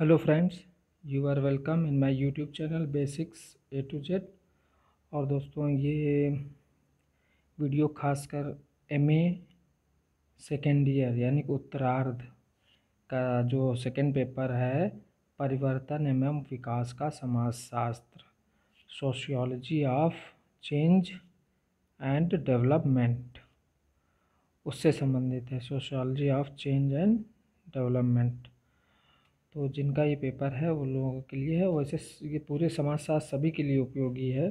hello friends you are welcome in my YouTube channel basics A to Z और दोस्तों ये video खासकर M A second year यानी उत्तरार्ध का जो सेकेंड पेपर है परिवर्तन एवं विकास का समाजशास्त्र sociology of change and development उससे संबंधित है sociology of change and development तो जिनका ये पेपर है वो लोगों के लिए है वैसे ये पूरे समाजशास्त्र सभी के लिए उपयोगी है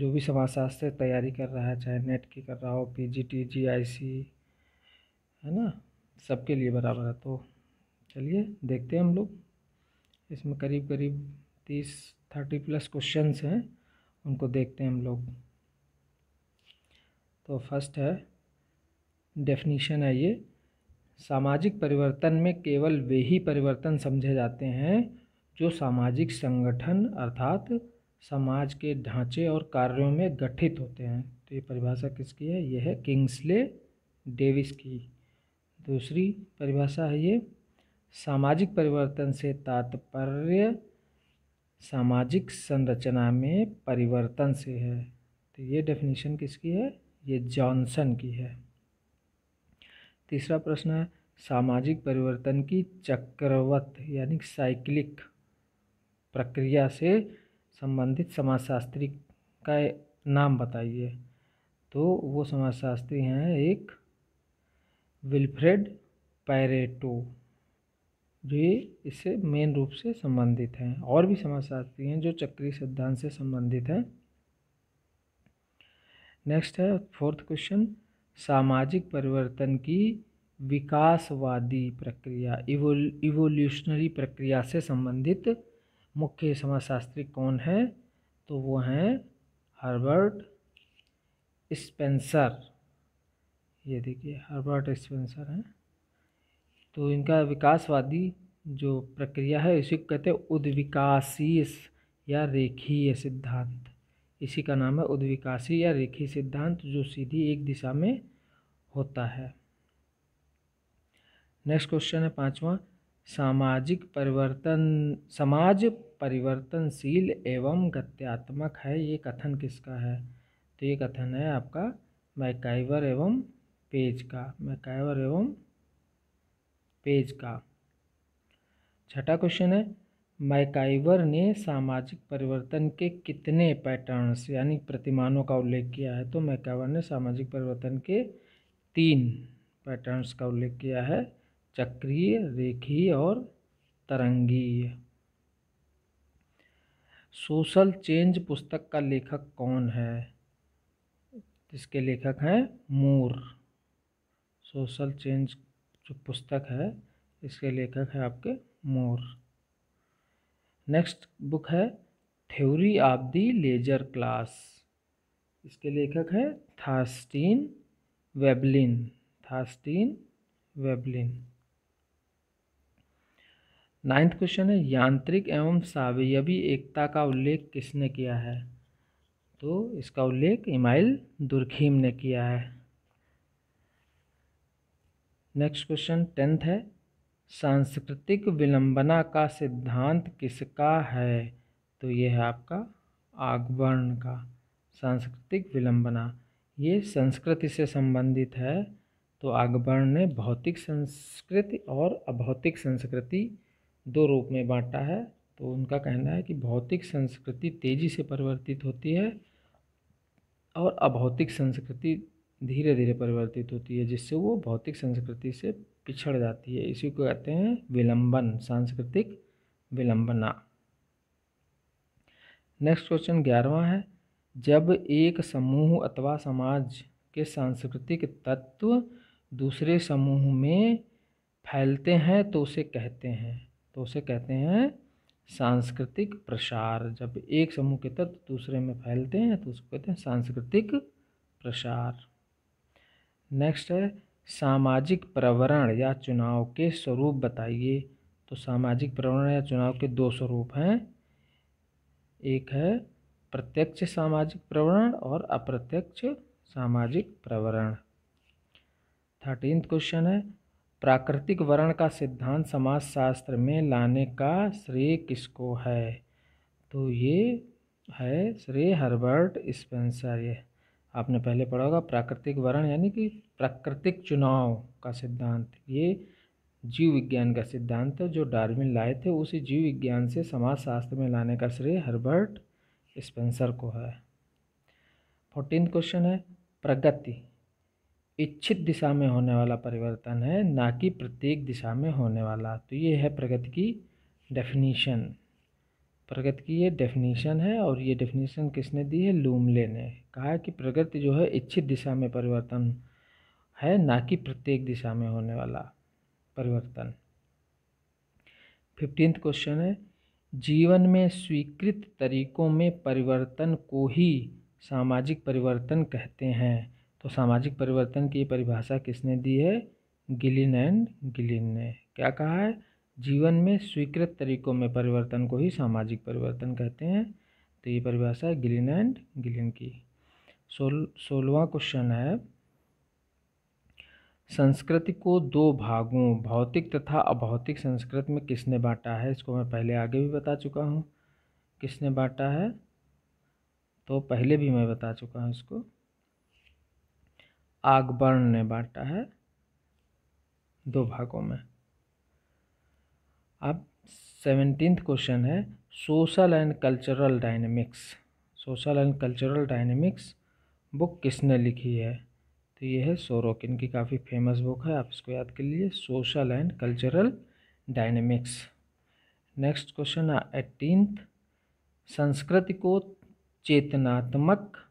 जो भी समाजशास्त्र से तैयारी कर रहा है चाहे नेट की कर रहा हो पी जी टी जी आई सी है ना सबके लिए बराबर है तो चलिए देखते हैं हम लोग इसमें करीब करीब तीस थर्टी प्लस क्वेश्चंस हैं उनको देखते हैं हम लोग तो फर्स्ट है डेफिनीशन है ये सामाजिक परिवर्तन में केवल वे ही परिवर्तन समझे जाते हैं जो सामाजिक संगठन अर्थात समाज के ढांचे और कार्यों में गठित होते हैं तो ये परिभाषा किसकी है यह है किंग्सले डेविस की दूसरी परिभाषा है ये सामाजिक परिवर्तन से तात्पर्य सामाजिक संरचना में परिवर्तन से है तो ये डेफिनेशन किसकी है ये जॉनसन की है तीसरा प्रश्न है सामाजिक परिवर्तन की चक्रवत यानी साइक्लिक प्रक्रिया से संबंधित समाजशास्त्री का नाम बताइए तो वो समाजशास्त्री हैं एक विल्फ्रेड पैरेटो जो ये इससे मेन रूप से संबंधित हैं और भी समाजशास्त्री हैं जो चक्रीय सिद्धांत से संबंधित हैं नेक्स्ट है फोर्थ क्वेश्चन सामाजिक परिवर्तन की विकासवादी प्रक्रिया इवोल्यूशनरी प्रक्रिया से संबंधित मुख्य समाजशास्त्री कौन है तो वो हैं हर्बर्ट स्पेंसर ये देखिए हर्बर्ट स्पेंसर हैं तो इनका विकासवादी जो प्रक्रिया है इसे कहते हैं उद्विकासीय या रेखीय सिद्धांत इसी का नाम है उद्विकासी या रेखी सिद्धांत जो सीधी एक दिशा में होता है नेक्स्ट क्वेश्चन है पांचवा सामाजिक परिवर्तन समाज परिवर्तनशील एवं गत्यात्मक है ये कथन किसका है तो ये कथन है आपका मैकाइवर एवं पेज का मैकाइवर एवं पेज का छठा क्वेश्चन है मैकाइवर ने सामाजिक परिवर्तन के कितने पैटर्न्स यानी प्रतिमानों का उल्लेख किया है तो मैकाइवर ने सामाजिक परिवर्तन के तीन पैटर्न्स का उल्लेख किया है चक्रीय रेखीय और तरंगीय सोशल चेंज पुस्तक का लेखक कौन है इसके लेखक हैं मोर सोशल चेंज जो पुस्तक है इसके लेखक है आपके मोर नेक्स्ट बुक है theory of the leisure class इसके लेखक है Thorstein Veblen Thorstein Veblen ninth question है यांत्रिक एवं सावयवी एकता का उल्लेख किसने किया है तो इसका उल्लेख इमाइल दुर्खीम ने किया है नेक्स्ट क्वेश्चन टेंथ है सांस्कृतिक विलंबना का सिद्धांत किसका है तो यह है आपका आगवर्ण का सांस्कृतिक विलंबना ये संस्कृति से संबंधित है तो आगवर्ण ने भौतिक संस्कृति और अभौतिक संस्कृति दो रूप में बांटा है तो उनका कहना है कि भौतिक संस्कृति तेज़ी से परिवर्तित होती है और अभौतिक संस्कृति धीरे धीरे परिवर्तित होती है जिससे वो भौतिक संस्कृति से पिछड़ जाती है इसी को कहते हैं विलंबन सांस्कृतिक विलंबना नेक्स्ट क्वेश्चन ग्यारहवा है जब एक समूह अथवा समाज के सांस्कृतिक तत्व दूसरे समूह में फैलते हैं तो उसे कहते हैं तो उसे कहते हैं सांस्कृतिक प्रसार जब एक समूह के तत्व दूसरे में फैलते हैं तो उसको कहते हैं सांस्कृतिक प्रसार नेक्स्ट है सामाजिक प्रवरण या चुनाव के स्वरूप बताइए तो सामाजिक प्रवरण या चुनाव के दो स्वरूप हैं एक है प्रत्यक्ष सामाजिक प्रवरण और अप्रत्यक्ष सामाजिक प्रवरण थर्टीन क्वेश्चन है प्राकृतिक वर्ण का सिद्धांत समाजशास्त्र में लाने का श्रेय किसको है तो ये है श्रेय हर्बर्ट स्पेंसर ये आपने पहले पढ़ा होगा प्राकृतिक वर्ण यानी कि प्राकृतिक चुनाव का सिद्धांत ये जीव विज्ञान का सिद्धांत जो डार्विन लाए थे उसी जीव विज्ञान से समाजशास्त्र में लाने का श्रेय हर्बर्ट स्पेंसर को है फोर्टीन क्वेश्चन है प्रगति इच्छित दिशा में होने वाला परिवर्तन है ना कि प्रत्येक दिशा में होने वाला तो ये है प्रगति की डेफिनीशन प्रगति की ये डेफिनेशन है और ये डेफिनेशन किसने दी है लूमले ने कहा कि प्रगति जो है इच्छित दिशा में परिवर्तन है ना कि प्रत्येक दिशा में होने वाला परिवर्तन फिफ्टींथ क्वेश्चन है जीवन में स्वीकृत तरीकों में परिवर्तन को ही सामाजिक परिवर्तन कहते हैं तो सामाजिक परिवर्तन की परिभाषा किसने दी है गिलिन एंड गिलिन ने क्या कहा है जीवन में स्वीकृत तरीकों में परिवर्तन को ही सामाजिक परिवर्तन कहते हैं तो ये परिभाषा है गिलिन एंड गिलिन की सोल सोलवा क्वेश्चन है संस्कृति को दो भागों भौतिक तथा अभौतिक संस्कृत में किसने बांटा है इसको मैं पहले आगे भी बता चुका हूँ किसने बांटा है तो पहले भी मैं बता चुका हूँ इसको आगबर्ण ने बांटा है दो भागों में अब सेवनटीन क्वेश्चन है social and cultural dynamics social and cultural dynamics book किसने लिखी है तो ये है सोरोकिन की काफ़ी फेमस बुक है आप इसको याद कर लीजिए social and cultural dynamics next question है एटीनथ संस्कृति को चेतनात्मक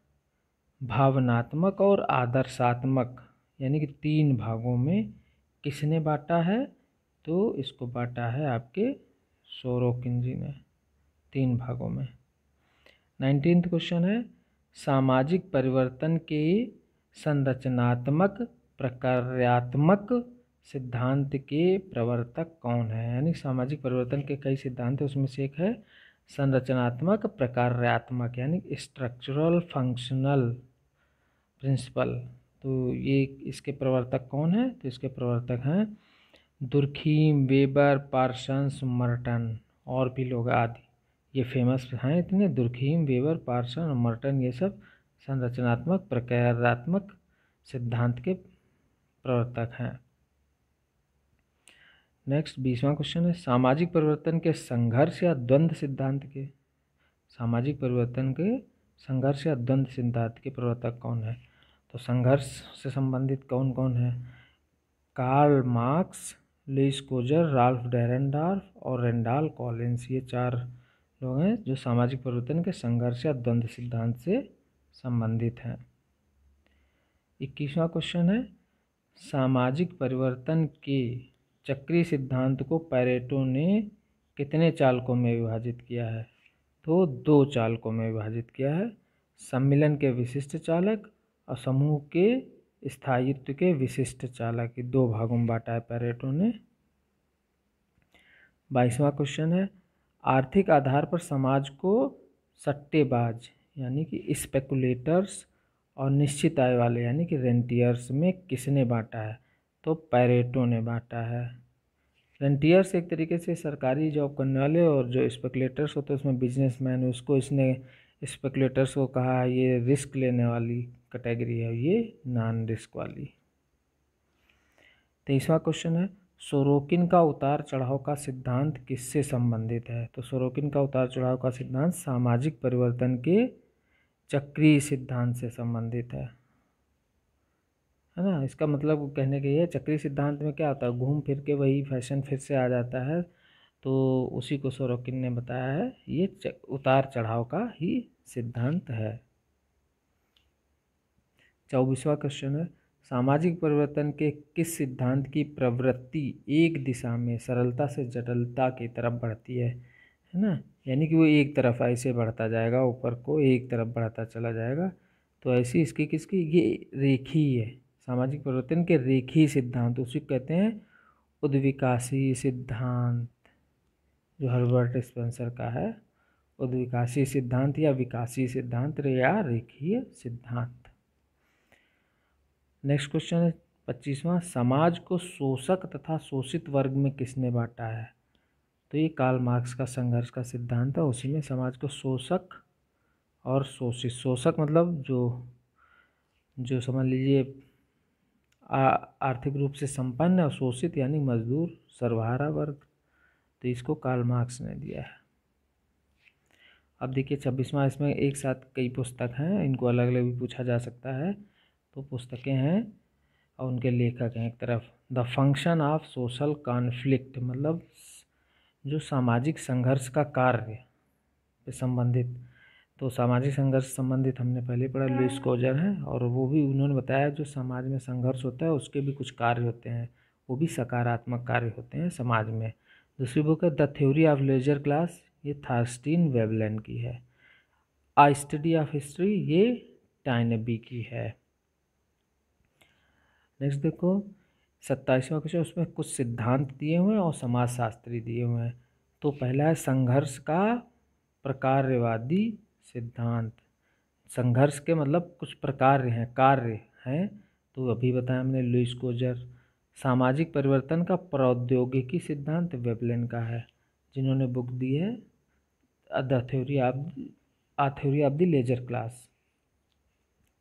भावनात्मक और आदर्शात्मक यानी कि तीन भागों में किसने बांटा है तो इसको बांटा है आपके सोरोकिन जी ने तीन भागों में नाइनटीन क्वेश्चन है सामाजिक परिवर्तन के संरचनात्मक प्रकार्यात्मक सिद्धांत के प्रवर्तक कौन है यानी सामाजिक परिवर्तन के कई सिद्धांत उसमें से एक है संरचनात्मक प्रकार्यात्मक यानी स्ट्रक्चरल फंक्शनल प्रिंसिपल तो ये इसके प्रवर्तक कौन है तो इसके प्रवर्तक हैं दुर्खीम वेबर पार्सन्स मर्टन और भी लोग आदि ये फेमस हैं इतने दुर्खीम वेबर पार्सन मर्टन ये सब संरचनात्मक प्रकारात्मक सिद्धांत के प्रवर्तक हैं नेक्स्ट बीसवां क्वेश्चन है सामाजिक परिवर्तन के संघर्ष या द्वंद्व सिद्धांत के सामाजिक परिवर्तन के संघर्ष या द्वंद्व सिद्धांत के प्रवर्तक कौन है तो संघर्ष से संबंधित कौन कौन है Karl Marx Lewis Coser Ralf Dahrendorf और रेंडाल कॉलिन्स ये चार लोग हैं जो सामाजिक परिवर्तन के संघर्ष या द्वंद्व सिद्धांत से संबंधित हैं इक्कीसवा क्वेश्चन है सामाजिक परिवर्तन के चक्रीय सिद्धांत को पैरेटो ने कितने चालकों में विभाजित किया है तो दो चालकों में विभाजित किया है सम्मिलन के विशिष्ट चालक और समूह के स्थायित्व के विशिष्ट चालक दो भागों में बांटा है पैरेटो ने बाईसवा क्वेश्चन है आर्थिक आधार पर समाज को सट्टेबाज यानी कि स्पेकुलेटर्स और निश्चित आय वाले यानी कि रेंटियर्स में किसने बांटा है तो पैरेटो ने बांटा है रेंटियर्स एक तरीके से सरकारी जॉब करने वाले और जो स्पेकुलेटर्स होते हैं उसमें बिजनेसमैन उसको इसने स्पेकुलेटर्स को कहा है ये रिस्क लेने वाली कैटेगरी है ये नॉन रिस्क वाली तीसरा क्वेश्चन है सोरोकिन का उतार चढ़ाव का सिद्धांत किससे संबंधित है तो सोरोकिन का उतार चढ़ाव का सिद्धांत सामाजिक परिवर्तन के चक्रीय सिद्धांत से संबंधित है है ना इसका मतलब कहने के ये चक्रीय सिद्धांत में क्या होता है घूम फिर के वही फैशन फिर से आ जाता है तो उसी को सोरोकिन ने बताया है ये उतार चढ़ाव का ही सिद्धांत है चौबीसवा क्वेश्चन है सामाजिक परिवर्तन के किस सिद्धांत की प्रवृत्ति एक दिशा में सरलता से जटिलता की तरफ बढ़ती है है ना यानी कि वो एक तरफ ऐसे बढ़ता जाएगा ऊपर को एक तरफ बढ़ता चला जाएगा तो ऐसी इसकी किसकी ये रेखी है सामाजिक परिवर्तन के रेखी सिद्धांत उसी कहते हैं उद्विकासी सिद्धांत जो हर्बर्ट स्पेंसर का है उद्विकासीय सिद्धांत या विकासी सिद्धांत या रेखीय सिद्धांत नेक्स्ट क्वेश्चन है पच्चीसवां समाज को शोषक तथा शोषित वर्ग में किसने बांटा है तो ये काल मार्क्स का संघर्ष का सिद्धांत है उसी में समाज को शोषक और शोषित शोषक मतलब जो जो समझ लीजिए आर्थिक रूप से संपन्न और शोषित यानी मजदूर सर्वहारा वर्ग तो इसको कार्ल मार्क्स ने दिया है अब देखिए छब्बीसवा इसमें एक साथ कई पुस्तक हैं इनको अलग अलग भी पूछा जा सकता है तो पुस्तकें हैं और उनके लेखक हैं एक तरफ the function of social conflict मतलब जो सामाजिक संघर्ष का कार्य पे संबंधित तो सामाजिक संघर्ष संबंधित हमने पहले पढ़ा लुइस कोजर हैं और वो भी उन्होंने बताया जो समाज में संघर्ष होता है उसके भी कुछ कार्य होते हैं वो भी सकारात्मक कार्य होते हैं समाज में दूसरी बुक है the theory of leisure class ये थार्स्टीन वेबलैंड की है आ स्टडी ऑफ हिस्ट्री ये टाइनबी की है नेक्स्ट देखो सत्ताईसवा क्वेश्चन उसमें कुछ सिद्धांत दिए हुए हैं और समाज शास्त्री दिए हुए हैं तो पहला है संघर्ष का प्रकार्यवादी सिद्धांत संघर्ष के मतलब कुछ प्रकार हैं कार्य हैं तो अभी बताया हमने लुइस कोजर सामाजिक परिवर्तन का प्रौद्योगिकी सिद्धांत वेबलिन का है जिन्होंने बुक दी है the theory of a theory of the leisure class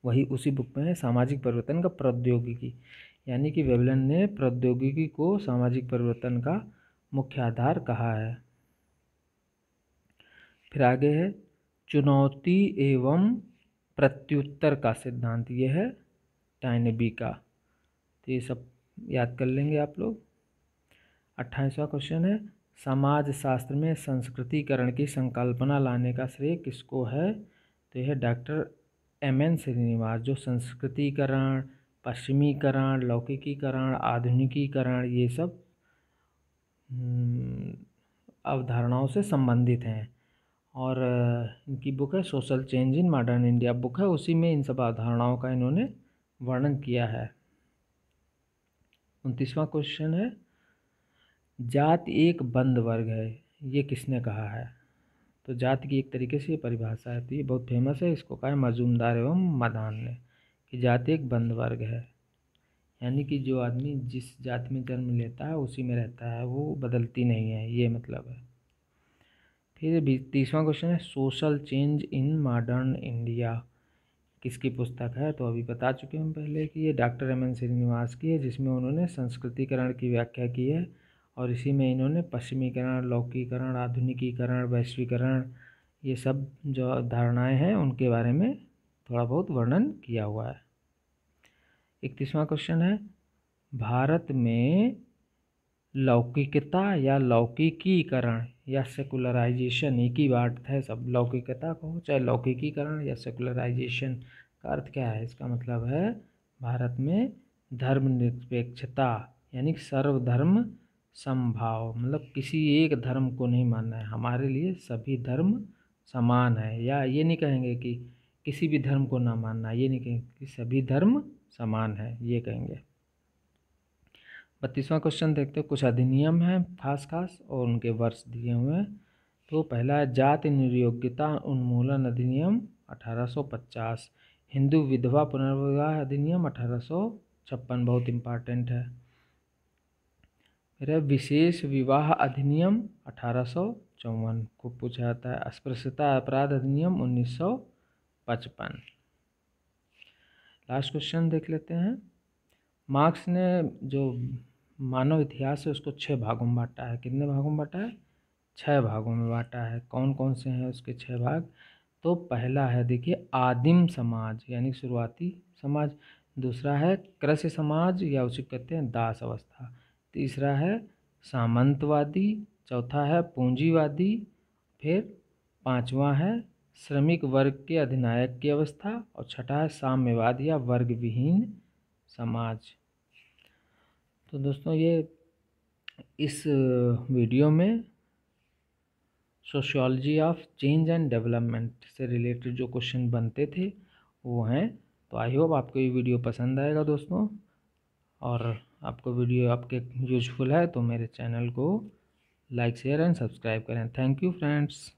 वही उसी बुक में है सामाजिक परिवर्तन का प्रौद्योगिकी यानी कि वेबलिन ने प्रौद्योगिकी को सामाजिक परिवर्तन का मुख्य आधार कहा है फिर आगे है चुनौती एवं प्रत्युत्तर का सिद्धांत यह है टाइनबी का तो ये सब याद कर लेंगे आप लोग अट्ठाईसवा क्वेश्चन है समाज शास्त्र में संस्कृतिकरण की संकल्पना लाने का श्रेय किसको है तो यह डॉक्टर एम एन श्रीनिवास जो संस्कृतिकरण पश्चिमीकरण लौकिकीकरण आधुनिकीकरण ये सब हम्म, अवधारणाओं से संबंधित हैं और इनकी बुक है social change in modern India book है उसी में इन सब अवधारणाओं का इन्होंने वर्णन किया है उनतीसवां क्वेश्चन है जात एक बंद वर्ग है ये किसने कहा है तो जात की एक तरीके से ये परिभाषा है तो ये बहुत फेमस है इसको कहा है मजूमदार एवं मदान ने कि जात एक बंद वर्ग है यानी कि जो आदमी जिस जात में जन्म लेता है उसी में रहता है वो बदलती नहीं है ये मतलब है फिर तीसवा क्वेश्चन है social change in modern India किसकी पुस्तक है तो अभी बता चुके हम पहले कि ये डॉक्टर एम एन श्रीनिवास की है जिसमें उन्होंने संस्कृतिकरण की व्याख्या की है और इसी में इन्होंने पश्चिमीकरण लौकीकरण आधुनिकीकरण वैश्वीकरण ये सब जो धारणाएं हैं उनके बारे में थोड़ा बहुत वर्णन किया हुआ है इकतीसवां क्वेश्चन है भारत में लौकिकता या लौकिकीकरण या सेकुलराइजेशन एक ही अर्थ है सब लौकिकता को चाहे लौकिकीकरण या सेकुलराइजेशन का अर्थ क्या है इसका मतलब है भारत में धर्मनिरपेक्षता यानी सर्वधर्म संभाव मतलब किसी एक धर्म को नहीं मानना है हमारे लिए सभी धर्म समान है या ये नहीं कहेंगे कि किसी भी धर्म को ना मानना ये नहीं कहेंगे कि सभी धर्म समान है ये कहेंगे बत्तीसवां क्वेश्चन देखते हैं कुछ अधिनियम हैं खास खास और उनके वर्ष दिए हुए हैं तो पहला है जाति निर्योग्यता उन्मूलन अधिनियम 1850 हिंदू विधवा पुनर्विवाह अधिनियम अठारह बहुत इम्पॉर्टेंट है फिर है विशेष विवाह अधिनियम अठारह को पूछा जाता है अस्पृश्यता अपराध अधिनियम 1955 लास्ट क्वेश्चन देख लेते हैं मार्क्स ने जो मानव इतिहास है उसको छः भागों में बांटा है कितने भागों में बांटा है छः भागों में बांटा है कौन कौन से हैं उसके छः भाग तो पहला है देखिए आदिम समाज यानी शुरुआती समाज दूसरा है कृषि समाज या उसे कहते हैं दास अवस्था तीसरा है सामंतवादी चौथा है पूंजीवादी फिर पांचवा है श्रमिक वर्ग के अधिनायक की अवस्था और छठा है साम्यवाद या वर्ग विहीन समाज तो दोस्तों ये इस वीडियो में sociology of change and development से रिलेटेड जो क्वेश्चन बनते थे वो हैं तो आई होप आपको ये वीडियो पसंद आएगा दोस्तों और आपको वीडियो आपके यूजफुल है तो मेरे चैनल को लाइक शेयर एंड सब्सक्राइब करें थैंक यू फ्रेंड्स